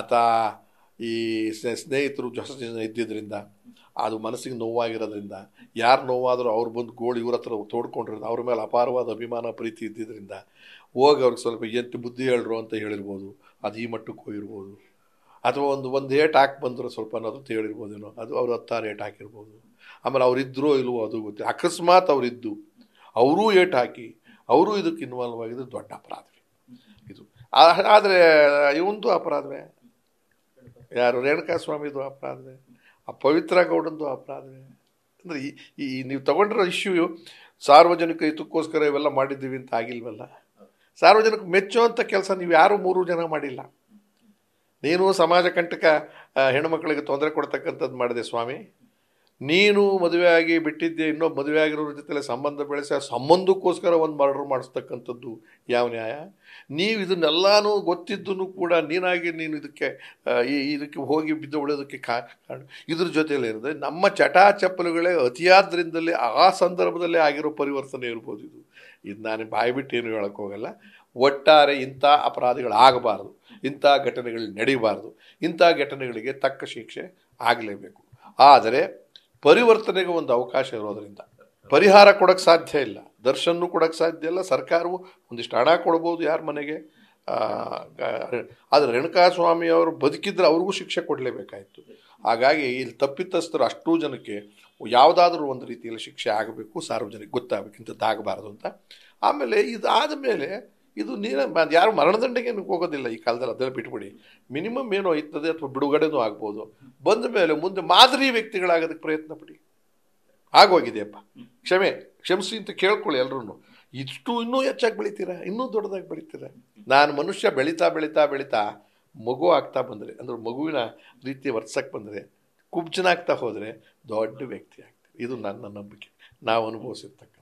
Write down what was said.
ಆತ ಈ ಸ್ನೇಹಿತರು ಜೊತೆ ಜನ ಇದ್ದಿದ್ದರಿಂದ ಅದು ಮನಸ್ಸಿಗೆ ನೋವಾಗಿರೋದ್ರಿಂದ ಯಾರು ನೋವಾದರೂ ಅವ್ರು ಬಂದು ಗೋಳು ಇವ್ರ ಹತ್ರ ತೋಡ್ಕೊಂಡಿರೋದು ಅವ್ರ ಮೇಲೆ ಅಪಾರವಾದ ಅಭಿಮಾನ ಪ್ರೀತಿ ಇದ್ದಿದ್ದರಿಂದ ಹೋಗಿ ಅವ್ರಿಗೆ ಸ್ವಲ್ಪ ಎಂಟು ಬುದ್ಧಿ ಹೇಳ್ರು ಅಂತ ಹೇಳಿರ್ಬೋದು ಅದು ಈ ಮಟ್ಟಕ್ಕೆ ಹೋಗಿರ್ಬೋದು ಅಥವಾ ಒಂದು ಒಂದು ಏಟ್ ಹಾಕಿ ಬಂದರು ಸ್ವಲ್ಪ ಅನ್ನೋದು ಹೇಳಿರ್ಬೋದೇನೋ ಅದು ಅವ್ರು ಹತ್ತಾರು ಏಟ್ ಹಾಕಿರ್ಬೋದು ಆಮೇಲೆ ಅವರಿದ್ದರೂ ಇಲ್ವೋ ಅದು ಗೊತ್ತಿಲ್ಲ ಅಕಸ್ಮಾತ್ ಅವರಿದ್ದು ಅವರೂ ಏಟ್ ಹಾಕಿ ಅವರೂ ಇದಕ್ಕೆ ಇನ್ವಾಲ್ವ್ ಆಗಿದ್ದು ದೊಡ್ಡ ಅಪರಾಧವೇ ಇದು ಆದರೆ ಇವಂತೂ ಅಪರಾಧವೇ ಯಾರು ರೇಣುಕಾ ಸ್ವಾಮಿದು ಅಪರಾಧವೇ ಆ ಪವಿತ್ರ ಗೌಡಂದು ಅಪರಾಧವೇ ಅಂದರೆ ಈ ಈ ನೀವು ತಗೊಂಡಿರೋ ಇಶ್ಯೂ ಸಾರ್ವಜನಿಕ ಹಿತಕ್ಕೋಸ್ಕರ ಇವೆಲ್ಲ ಮಾಡಿದ್ದೀವಿ ಅಂತ ಆಗಿಲ್ವಲ್ಲ ಸಾರ್ವಜನಿಕ ಮೆಚ್ಚುವಂಥ ಕೆಲಸ ನೀವು ಯಾರೂ ಮೂರು ಜನ ಮಾಡಿಲ್ಲ ನೀನು ಸಮಾಜ ಕಂಟಕ ಹೆಣ್ಣುಮಕ್ಕಳಿಗೆ ತೊಂದರೆ ಕೊಡ್ತಕ್ಕಂಥದ್ದು ಮಾಡಿದೆ ಸ್ವಾಮಿ ನೀನು ಮದುವೆಯಾಗಿ ಬಿಟ್ಟಿದ್ದೆ ಇನ್ನೊಬ್ಬ ಮದುವೆ ಆಗಿರೋರ ಜೊತೆಲೆ ಸಂಬಂಧ ಬೆಳೆಸಿ ಆ ಸಂಬಂಧಕ್ಕೋಸ್ಕರ ಒಂದು ಮರ್ಡರ್ ಮಾಡಿಸ್ತಕ್ಕಂಥದ್ದು ಯಾವ ನ್ಯಾಯ ನೀವು ಇದನ್ನೆಲ್ಲನೂ ಗೊತ್ತಿದ್ದೂ ಕೂಡ ನೀನಾಗಿ ನೀನು ಇದಕ್ಕೆ ಈ ಇದಕ್ಕೆ ಹೋಗಿ ಬಿದ್ದು ಉಳಿಯೋದಕ್ಕೆ ಕಾರಣ ಇದ್ರ ಜೊತೆಯಲ್ಲಿ ಇರೋದು ನಮ್ಮ ಚಪ್ಪಲುಗಳೇ ಅತಿಯಾದ್ರಿಂದಲೇ ಆ ಸಂದರ್ಭದಲ್ಲೇ ಆಗಿರೋ ಪರಿವರ್ತನೆ ಇರ್ಬೋದು ಇದು ಇದು ನಾನು ಬಾಯಿ ಬಿಟ್ಟು ಏನು ಹೇಳೋಕ್ಕೆ ಒಟ್ಟಾರೆ ಇಂಥ ಅಪರಾಧಗಳಾಗಬಾರ್ದು ಇಂಥ ಘಟನೆಗಳು ನಡೀಬಾರ್ದು ಇಂಥ ಘಟನೆಗಳಿಗೆ ತಕ್ಕ ಶಿಕ್ಷೆ ಆಗಲೇಬೇಕು ಆದರೆ ಪರಿವರ್ತನೆಗೆ ಒಂದು ಅವಕಾಶ ಇರೋದರಿಂದ ಪರಿಹಾರ ಕೊಡೋಕ್ಕೆ ಸಾಧ್ಯ ಇಲ್ಲ ದರ್ಶನ ಕೊಡೋಕ್ಕೆ ಸಾಧ್ಯ ಇಲ್ಲ ಸರ್ಕಾರವು ಒಂದಿಷ್ಟು ಹಣ ಕೊಡ್ಬೋದು ಯಾರ ಮನೆಗೆ ಆದರೆ ರೇಣುಕಾ ಸ್ವಾಮಿಯವರು ಬದುಕಿದ್ರೆ ಅವ್ರಿಗೂ ಶಿಕ್ಷೆ ಕೊಡಲೇಬೇಕಾಯಿತು ಹಾಗಾಗಿ ಇಲ್ಲಿ ತಪ್ಪಿತಸ್ಥರು ಅಷ್ಟೂ ಜನಕ್ಕೆ ಯಾವುದಾದ್ರೂ ಒಂದು ರೀತಿಯಲ್ಲಿ ಶಿಕ್ಷೆ ಆಗಬೇಕು ಸಾರ್ವಜನಿಕ ಗೊತ್ತಾಗಬೇಕು ಅಂತ ಆಮೇಲೆ ಇದಾದ ಮೇಲೆ ಇದು ನೀರ ಯಾರು ಮರಣದಂಡೆಗೆ ಹೋಗೋದಿಲ್ಲ ಈ ಕಾಲದಲ್ಲಿ ಅದನ್ನು ಬಿಟ್ಬಿಡಿ ಮಿನಿಮಮ್ ಏನೋ ಇರ್ತದೆ ಅಥವಾ ಬಿಡುಗಡೆನೂ ಆಗ್ಬೋದು ಬಂದ ಮೇಲೆ ಮುಂದೆ ಮಾದರಿ ವ್ಯಕ್ತಿಗಳಾಗೋದಕ್ಕೆ ಪ್ರಯತ್ನ ಪಡಿ ಆಗೋಗಿದೆಯಪ್ಪ ಕ್ಷಮೆ ಕ್ಷಮಿಸಿ ಅಂತ ಕೇಳ್ಕೊಳ್ಳಿ ಎಲ್ಲರೂ ಇಷ್ಟು ಇನ್ನೂ ಹೆಚ್ಚಾಗಿ ಬೆಳಿತೀರಾ ಇನ್ನೂ ದೊಡ್ಡದಾಗಿ ಬೆಳಿತೀರ ನಾನು ಮನುಷ್ಯ ಬೆಳೀತಾ ಬೆಳೀತಾ ಬೆಳೀತಾ ಮಗು ಆಗ್ತಾ ಬಂದರೆ ಅಂದ್ರೆ ಮಗುವಿನ ರೀತಿ ವರ್ಸಕ್ಕೆ ಬಂದರೆ ಕುಬ್ಜನಾಗ್ತಾ ಹೋದರೆ ದೊಡ್ಡ ವ್ಯಕ್ತಿ ಆಗ್ತೀವಿ ಇದು ನನ್ನ ನಂಬಿಕೆ ನಾವು ಅನುಭವಿಸಿರ್ತಕ್ಕಂಥ